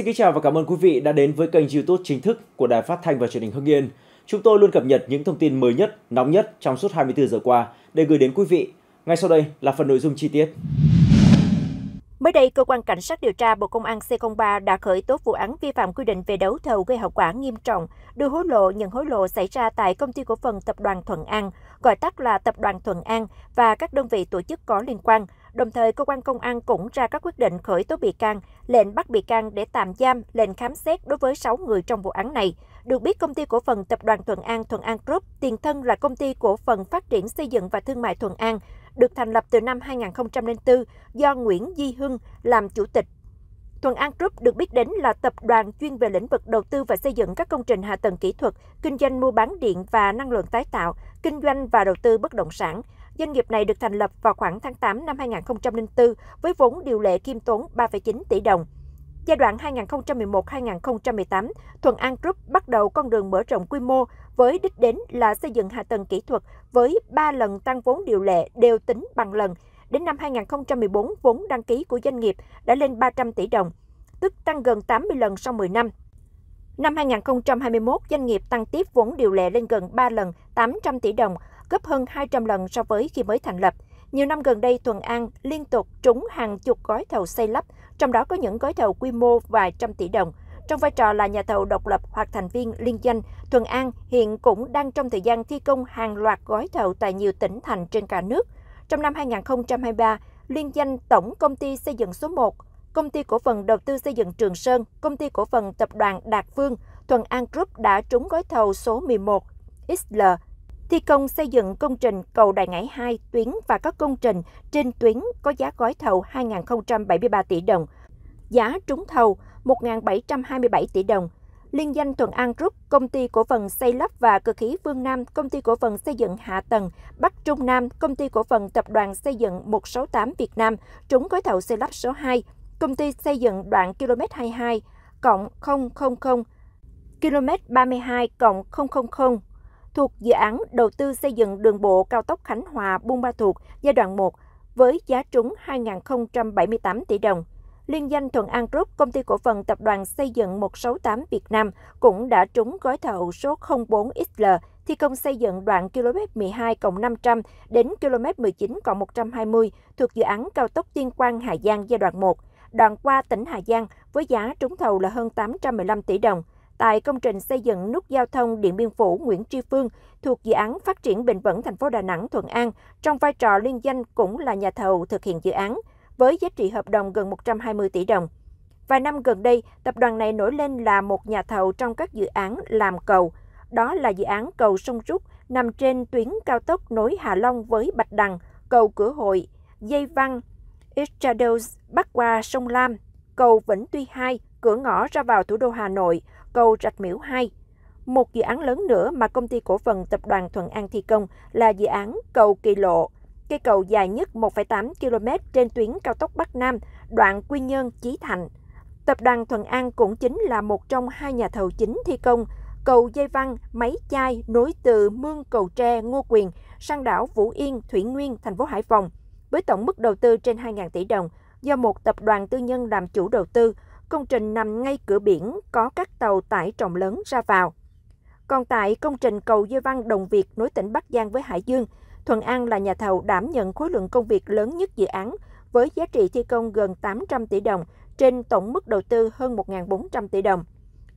Xin kính chào và cảm ơn quý vị đã đến với kênh YouTube chính thức của Đài Phát thanh và Truyền hình Hưng Yên. Chúng tôi luôn cập nhật những thông tin mới nhất, nóng nhất trong suốt 24 giờ qua để gửi đến quý vị. Ngay sau đây là phần nội dung chi tiết. Mới đây, cơ quan cảnh sát điều tra Bộ Công an C03 đã khởi tố vụ án vi phạm quy định về đấu thầu gây hậu quả nghiêm trọng, đưa hối lộ, nhận hối lộ xảy ra tại công ty cổ phần Tập đoàn Thuận An, gọi tắt là Tập đoàn Thuận An và các đơn vị tổ chức có liên quan – Đồng thời, cơ quan công an cũng ra các quyết định khởi tố bị can, lệnh bắt bị can để tạm giam, lệnh khám xét đối với 6 người trong vụ án này. Được biết, công ty cổ phần tập đoàn Thuận An Thuận An Group, tiền thân là công ty cổ phần phát triển xây dựng và thương mại Thuận An, được thành lập từ năm 2004 do Nguyễn Di Hưng làm chủ tịch. Thuận An Group được biết đến là tập đoàn chuyên về lĩnh vực đầu tư và xây dựng các công trình hạ tầng kỹ thuật, kinh doanh mua bán điện và năng lượng tái tạo, kinh doanh và đầu tư bất động sản. Doanh nghiệp này được thành lập vào khoảng tháng 8 năm 2004 với vốn điều lệ kiêm tốn 3,9 tỷ đồng. Giai đoạn 2011-2018, Thuận An Group bắt đầu con đường mở rộng quy mô với đích đến là xây dựng hạ tầng kỹ thuật với 3 lần tăng vốn điều lệ đều tính bằng lần. Đến năm 2014, vốn đăng ký của doanh nghiệp đã lên 300 tỷ đồng, tức tăng gần 80 lần sau 10 năm. Năm 2021, doanh nghiệp tăng tiếp vốn điều lệ lên gần 3 lần, 800 tỷ đồng, gấp hơn 200 lần so với khi mới thành lập. Nhiều năm gần đây, Thuận An liên tục trúng hàng chục gói thầu xây lắp, trong đó có những gói thầu quy mô vài trăm tỷ đồng. Trong vai trò là nhà thầu độc lập hoặc thành viên liên danh, Thuận An hiện cũng đang trong thời gian thi công hàng loạt gói thầu tại nhiều tỉnh thành trên cả nước. Trong năm 2023, liên danh Tổng Công ty Xây dựng số 1, Công ty Cổ phần Đầu tư Xây dựng Trường Sơn, Công ty Cổ phần Tập đoàn Đạt Phương, Thuận An Group đã trúng gói thầu số 11 XL thi công xây dựng công trình cầu Đại Ngãi 2 tuyến và các công trình trên tuyến có giá gói thầu 2.073 tỷ đồng, giá trúng thầu 1.727 tỷ đồng. Liên danh Thuận An Group, công ty cổ phần xây lắp và cơ khí Phương Nam, công ty cổ phần xây dựng hạ tầng Bắc Trung Nam, công ty cổ phần tập đoàn xây dựng 168 Việt Nam trúng gói thầu xây lắp số 2, công ty xây dựng đoạn km 22 cộng 000 km 32 cộng 000 thuộc dự án đầu tư xây dựng đường bộ cao tốc Khánh Hòa Buôn Ma Thuột giai đoạn 1 với giá trúng 2.078 tỷ đồng. Liên danh Thuận An Group, công ty cổ phần tập đoàn xây dựng 168 Việt Nam cũng đã trúng gói thầu số 04XL thi công xây dựng đoạn km 12 500 đến km 19 120 thuộc dự án cao tốc Tiên Quang Hà Giang giai đoạn 1, đoạn qua tỉnh Hà Giang với giá trúng thầu là hơn 815 tỷ đồng tại công trình xây dựng nút giao thông Điện Biên Phủ Nguyễn Tri Phương thuộc dự án phát triển bền vững thành phố Đà Nẵng Thuận An trong vai trò liên danh cũng là nhà thầu thực hiện dự án với giá trị hợp đồng gần 120 tỷ đồng. Vài năm gần đây, tập đoàn này nổi lên là một nhà thầu trong các dự án làm cầu. Đó là dự án cầu sông Rút nằm trên tuyến cao tốc nối Hà Long với Bạch Đằng, cầu Cửa Hội, Dây Văn, Estrados bắc qua sông Lam, cầu Vĩnh Tuy 2, cửa ngõ ra vào thủ đô Hà Nội, cầu Rạch Miễu 2. Một dự án lớn nữa mà công ty cổ phần tập đoàn Thuận An thi công là dự án cầu Kỳ Lộ. Cây cầu dài nhất 1,8 km trên tuyến cao tốc Bắc Nam, đoạn Quy Nhơn – Chí Thành. Tập đoàn Thuận An cũng chính là một trong hai nhà thầu chính thi công cầu dây văn, máy chai nối từ Mương Cầu Tre, Ngô Quyền sang đảo Vũ Yên, Thủy Nguyên, thành phố Hải Phòng với tổng mức đầu tư trên 2.000 tỷ đồng do một tập đoàn tư nhân làm chủ đầu tư Công trình nằm ngay cửa biển có các tàu tải trọng lớn ra vào. Còn tại công trình cầu Dây Văn Đồng Việt nối tỉnh Bắc Giang với Hải Dương, Thuận An là nhà thầu đảm nhận khối lượng công việc lớn nhất dự án với giá trị thi công gần 800 tỷ đồng trên tổng mức đầu tư hơn 1.400 tỷ đồng.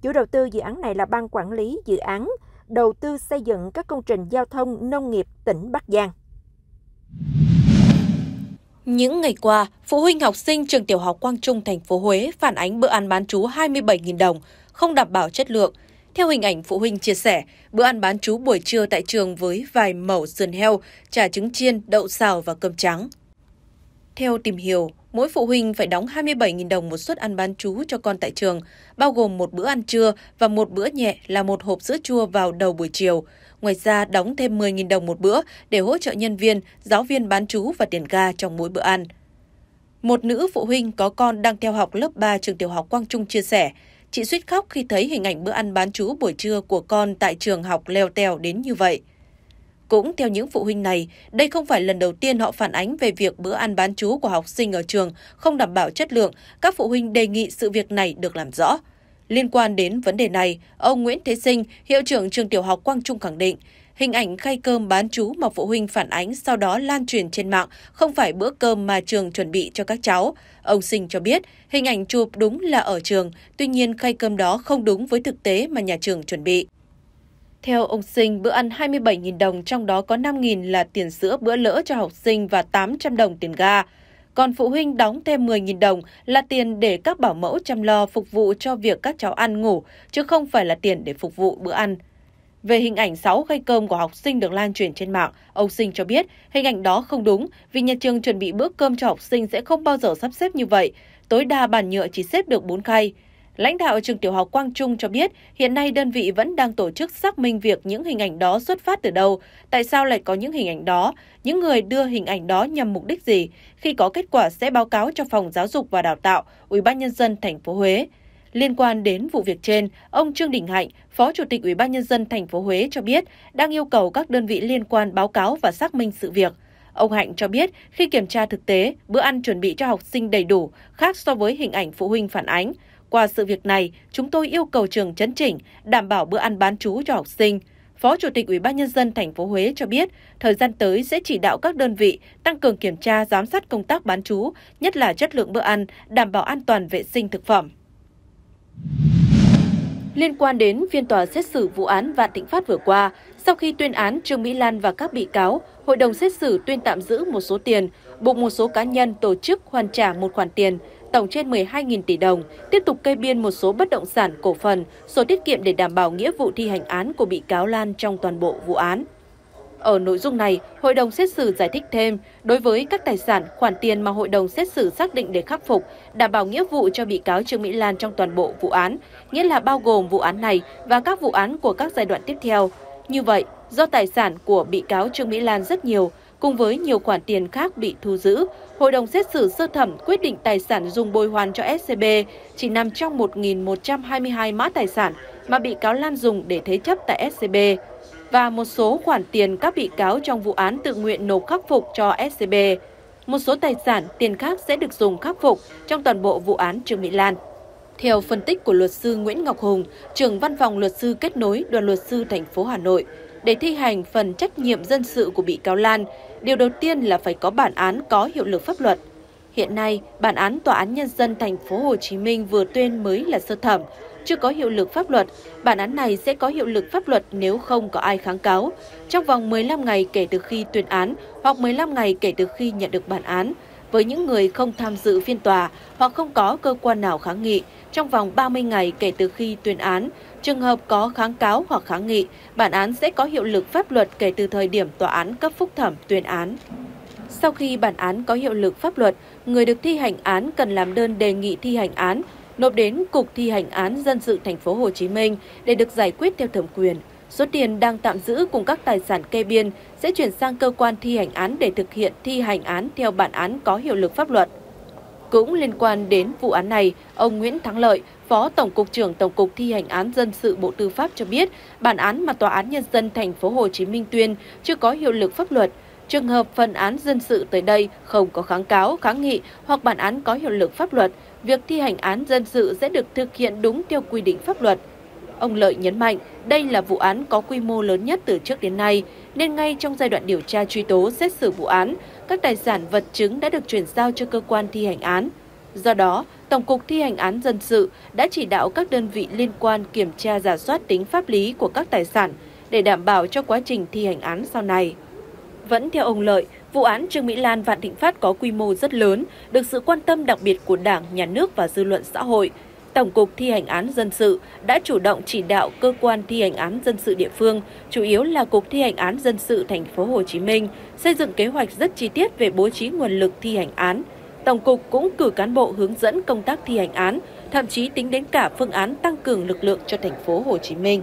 Chủ đầu tư dự án này là Ban Quản lý Dự án, đầu tư xây dựng các công trình giao thông nông nghiệp tỉnh Bắc Giang. Những ngày qua, phụ huynh học sinh trường tiểu học Quang Trung thành phố Huế phản ánh bữa ăn bán trú 27.000 đồng, không đảm bảo chất lượng. Theo hình ảnh phụ huynh chia sẻ, bữa ăn bán trú buổi trưa tại trường với vài mẩu sườn heo, chả trứng chiên, đậu xào và cơm trắng. Theo tìm hiểu, mỗi phụ huynh phải đóng 27.000 đồng một suất ăn bán chú cho con tại trường, bao gồm một bữa ăn trưa và một bữa nhẹ là một hộp sữa chua vào đầu buổi chiều. Ngoài ra, đóng thêm 10.000 đồng một bữa để hỗ trợ nhân viên, giáo viên bán chú và tiền ga trong mỗi bữa ăn. Một nữ phụ huynh có con đang theo học lớp 3 trường tiểu học Quang Trung chia sẻ, chị suýt khóc khi thấy hình ảnh bữa ăn bán chú buổi trưa của con tại trường học leo tèo đến như vậy. Cũng theo những phụ huynh này, đây không phải lần đầu tiên họ phản ánh về việc bữa ăn bán chú của học sinh ở trường không đảm bảo chất lượng, các phụ huynh đề nghị sự việc này được làm rõ. Liên quan đến vấn đề này, ông Nguyễn Thế Sinh, hiệu trưởng trường tiểu học Quang Trung khẳng định, hình ảnh khay cơm bán chú mà phụ huynh phản ánh sau đó lan truyền trên mạng không phải bữa cơm mà trường chuẩn bị cho các cháu. Ông Sinh cho biết, hình ảnh chụp đúng là ở trường, tuy nhiên khay cơm đó không đúng với thực tế mà nhà trường chuẩn bị. Theo ông Sinh, bữa ăn 27.000 đồng, trong đó có 5.000 là tiền sữa bữa lỡ cho học sinh và 800 đồng tiền ga. Còn phụ huynh đóng thêm 10.000 đồng là tiền để các bảo mẫu chăm lo phục vụ cho việc các cháu ăn ngủ, chứ không phải là tiền để phục vụ bữa ăn. Về hình ảnh 6 khay cơm của học sinh được lan truyền trên mạng, ông Sinh cho biết hình ảnh đó không đúng vì nhà trường chuẩn bị bữa cơm cho học sinh sẽ không bao giờ sắp xếp như vậy. Tối đa bàn nhựa chỉ xếp được 4 khay. Lãnh đạo trường tiểu học Quang Trung cho biết, hiện nay đơn vị vẫn đang tổ chức xác minh việc những hình ảnh đó xuất phát từ đâu, tại sao lại có những hình ảnh đó, những người đưa hình ảnh đó nhằm mục đích gì. Khi có kết quả sẽ báo cáo cho phòng giáo dục và đào tạo, Ủy ban nhân dân thành phố Huế. Liên quan đến vụ việc trên, ông Trương Đình Hạnh, Phó Chủ tịch Ủy ban nhân dân thành phố Huế cho biết, đang yêu cầu các đơn vị liên quan báo cáo và xác minh sự việc. Ông Hạnh cho biết, khi kiểm tra thực tế, bữa ăn chuẩn bị cho học sinh đầy đủ, khác so với hình ảnh phụ huynh phản ánh. Qua sự việc này, chúng tôi yêu cầu trường chấn chỉnh, đảm bảo bữa ăn bán trú cho học sinh. Phó Chủ tịch Ủy ban nhân dân thành phố Huế cho biết, thời gian tới sẽ chỉ đạo các đơn vị tăng cường kiểm tra giám sát công tác bán trú, nhất là chất lượng bữa ăn, đảm bảo an toàn vệ sinh thực phẩm. Liên quan đến phiên tòa xét xử vụ án Vạn Thịnh Phát vừa qua, sau khi tuyên án Trương Mỹ Lan và các bị cáo, hội đồng xét xử tuyên tạm giữ một số tiền, buộc một số cá nhân tổ chức hoàn trả một khoản tiền tổng trên 12.000 tỷ đồng, tiếp tục kê biên một số bất động sản cổ phần, sổ tiết kiệm để đảm bảo nghĩa vụ thi hành án của bị cáo Lan trong toàn bộ vụ án. Ở nội dung này, hội đồng xét xử giải thích thêm, đối với các tài sản, khoản tiền mà hội đồng xét xử xác định để khắc phục, đảm bảo nghĩa vụ cho bị cáo Trương Mỹ Lan trong toàn bộ vụ án, nghĩa là bao gồm vụ án này và các vụ án của các giai đoạn tiếp theo. Như vậy, do tài sản của bị cáo Trương Mỹ Lan rất nhiều, cùng với nhiều khoản tiền khác bị thu giữ, Hội đồng xét xử sơ thẩm quyết định tài sản dùng bồi hoàn cho SCB chỉ nằm trong 1.122 mã tài sản mà bị cáo Lan dùng để thế chấp tại SCB và một số khoản tiền các bị cáo trong vụ án tự nguyện nộp khắc phục cho SCB. Một số tài sản, tiền khác sẽ được dùng khắc phục trong toàn bộ vụ án Trương Mỹ Lan. Theo phân tích của luật sư Nguyễn Ngọc Hùng, trưởng văn phòng luật sư kết nối đoàn luật sư thành phố Hà Nội, để thi hành phần trách nhiệm dân sự của bị cáo Lan, điều đầu tiên là phải có bản án có hiệu lực pháp luật. Hiện nay, bản án Tòa án Nhân dân thành phố Hồ Chí Minh vừa tuyên mới là sơ thẩm, chưa có hiệu lực pháp luật, bản án này sẽ có hiệu lực pháp luật nếu không có ai kháng cáo, trong vòng 15 ngày kể từ khi tuyên án hoặc 15 ngày kể từ khi nhận được bản án. Với những người không tham dự phiên tòa hoặc không có cơ quan nào kháng nghị, trong vòng 30 ngày kể từ khi tuyên án. Trường hợp có kháng cáo hoặc kháng nghị, bản án sẽ có hiệu lực pháp luật kể từ thời điểm tòa án cấp phúc thẩm tuyên án. Sau khi bản án có hiệu lực pháp luật, người được thi hành án cần làm đơn đề nghị thi hành án, nộp đến Cục Thi hành án dân sự thành phố Hồ Chí Minh để được giải quyết theo thẩm quyền. Số tiền đang tạm giữ cùng các tài sản kê biên sẽ chuyển sang cơ quan thi hành án để thực hiện thi hành án theo bản án có hiệu lực pháp luật. Cũng liên quan đến vụ án này, ông Nguyễn Thắng Lợi, Phó Tổng cục trưởng Tổng cục thi hành án dân sự Bộ Tư pháp cho biết, bản án mà tòa án nhân dân thành phố Hồ Chí Minh tuyên chưa có hiệu lực pháp luật. Trường hợp phần án dân sự tới đây không có kháng cáo, kháng nghị hoặc bản án có hiệu lực pháp luật, việc thi hành án dân sự sẽ được thực hiện đúng theo quy định pháp luật. Ông Lợi nhấn mạnh, đây là vụ án có quy mô lớn nhất từ trước đến nay, nên ngay trong giai đoạn điều tra truy tố xét xử vụ án, các tài sản vật chứng đã được chuyển giao cho cơ quan thi hành án. Do đó, Tổng cục thi hành án dân sự đã chỉ đạo các đơn vị liên quan kiểm tra giả soát tính pháp lý của các tài sản để đảm bảo cho quá trình thi hành án sau này. Vẫn theo ông Lợi, vụ án Trương Mỹ Lan Vạn Thịnh Phát có quy mô rất lớn, được sự quan tâm đặc biệt của Đảng, Nhà nước và dư luận xã hội – Tổng cục thi hành án dân sự đã chủ động chỉ đạo cơ quan thi hành án dân sự địa phương, chủ yếu là Cục thi hành án dân sự thành phố Hồ Chí Minh, xây dựng kế hoạch rất chi tiết về bố trí nguồn lực thi hành án. Tổng cục cũng cử cán bộ hướng dẫn công tác thi hành án, thậm chí tính đến cả phương án tăng cường lực lượng cho thành phố Hồ Chí Minh.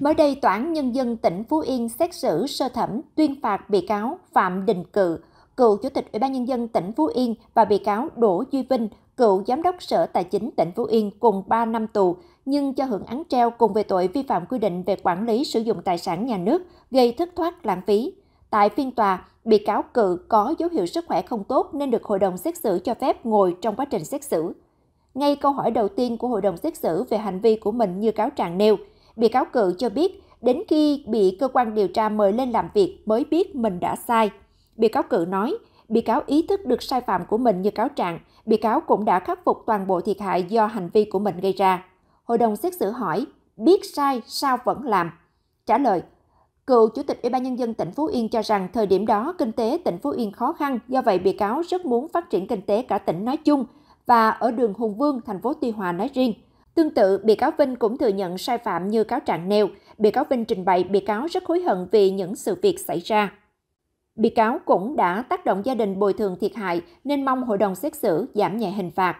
Mới đây, Tòa án Nhân dân tỉnh Phú Yên xét xử sơ thẩm tuyên phạt bị cáo Phạm Đình Cự, cựu Chủ tịch Ủy ban Nhân dân tỉnh Phú Yên và bị cáo Đỗ Duy Vinh, cựu giám đốc Sở Tài chính tỉnh Phú Yên cùng 3 năm tù, nhưng cho hưởng án treo cùng về tội vi phạm quy định về quản lý sử dụng tài sản nhà nước gây thất thoát lãng phí. Tại phiên tòa, bị cáo cự có dấu hiệu sức khỏe không tốt nên được hội đồng xét xử cho phép ngồi trong quá trình xét xử. Ngay câu hỏi đầu tiên của hội đồng xét xử về hành vi của mình như cáo trạng nêu, bị cáo cự cho biết đến khi bị cơ quan điều tra mời lên làm việc mới biết mình đã sai. Bị cáo cự nói, Bị cáo ý thức được sai phạm của mình như cáo trạng, bị cáo cũng đã khắc phục toàn bộ thiệt hại do hành vi của mình gây ra. Hội đồng xét xử hỏi, biết sai sao vẫn làm? Trả lời, Cựu Chủ tịch Ủy ban Nhân dân tỉnh Phú Yên cho rằng thời điểm đó kinh tế tỉnh Phú Yên khó khăn, do vậy bị cáo rất muốn phát triển kinh tế cả tỉnh nói chung và ở đường Hùng Vương, thành phố Tuy Hòa nói riêng. Tương tự, bị cáo Vinh cũng thừa nhận sai phạm như cáo trạng nêu. Bị cáo Vinh trình bày bị cáo rất hối hận vì những sự việc xảy ra. Bị cáo cũng đã tác động gia đình bồi thường thiệt hại nên mong hội đồng xét xử giảm nhẹ hình phạt.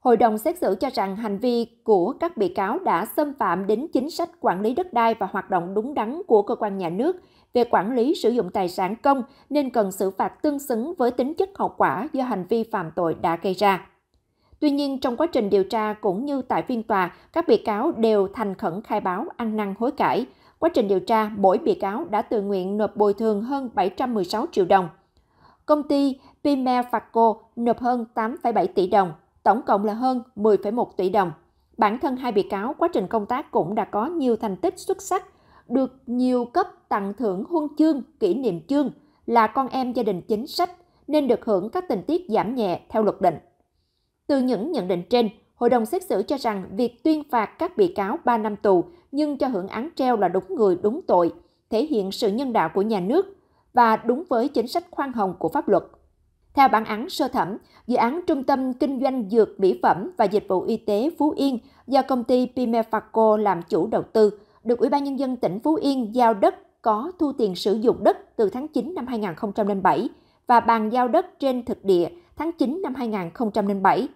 Hội đồng xét xử cho rằng hành vi của các bị cáo đã xâm phạm đến chính sách quản lý đất đai và hoạt động đúng đắn của cơ quan nhà nước về quản lý sử dụng tài sản công nên cần xử phạt tương xứng với tính chất hậu quả do hành vi phạm tội đã gây ra. Tuy nhiên, trong quá trình điều tra cũng như tại phiên tòa, các bị cáo đều thành khẩn khai báo ăn năn hối cải, Quá trình điều tra, mỗi bị cáo đã tự nguyện nộp bồi thường hơn 716 triệu đồng. Công ty Pimel nộp hơn 8,7 tỷ đồng, tổng cộng là hơn 10,1 tỷ đồng. Bản thân hai bị cáo quá trình công tác cũng đã có nhiều thành tích xuất sắc, được nhiều cấp tặng thưởng huân chương, kỷ niệm chương là con em gia đình chính sách nên được hưởng các tình tiết giảm nhẹ theo luật định. Từ những nhận định trên, Hội đồng xét xử cho rằng việc tuyên phạt các bị cáo 3 năm tù nhưng cho hưởng án treo là đúng người đúng tội, thể hiện sự nhân đạo của nhà nước và đúng với chính sách khoan hồng của pháp luật. Theo bản án sơ thẩm, dự án Trung tâm Kinh doanh Dược Mỹ phẩm và Dịch vụ Y tế Phú Yên do công ty Pimefaco làm chủ đầu tư, được Ủy ban Nhân dân tỉnh Phú Yên giao đất có thu tiền sử dụng đất từ tháng 9 năm 2007 và bàn giao đất trên thực địa tháng 9 năm 2007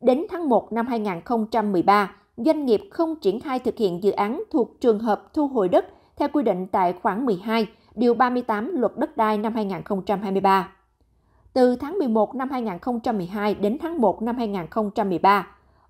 Đến tháng 1 năm 2013, doanh nghiệp không triển khai thực hiện dự án thuộc trường hợp thu hồi đất theo quy định tại khoản 12, điều 38 Luật Đất đai năm 2023. Từ tháng 11 năm 2012 đến tháng 1 năm 2013,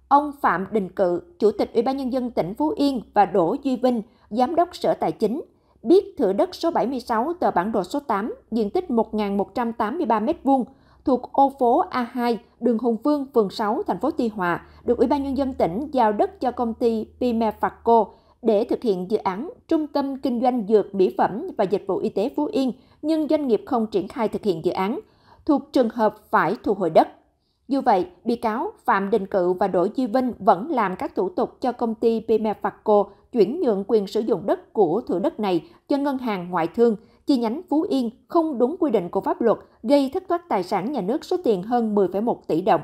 ông Phạm Đình Cự, Chủ tịch Ủy ban nhân dân tỉnh Phú Yên và Đỗ Duy Vinh, Giám đốc Sở Tài chính, biết thửa đất số 76 tờ bản đồ số 8, diện tích 1.183 m2 thuộc ô phố A2, đường Hùng Vương, phường 6, thành phố Tuy Hòa, được Ủy ban Nhân dân tỉnh giao đất cho công ty Pimefaco để thực hiện dự án Trung tâm Kinh doanh Dược, Mỹ phẩm và Dịch vụ Y tế Phú Yên, nhưng doanh nghiệp không triển khai thực hiện dự án, thuộc trường hợp phải thu hồi đất. Dù vậy, bị cáo Phạm Đình Cự và Đỗ Duy Vinh vẫn làm các thủ tục cho công ty Pimefaco chuyển nhượng quyền sử dụng đất của thửa đất này cho ngân hàng ngoại thương – chi nhánh Phú Yên không đúng quy định của pháp luật gây thất thoát tài sản nhà nước số tiền hơn 10,1 tỷ đồng.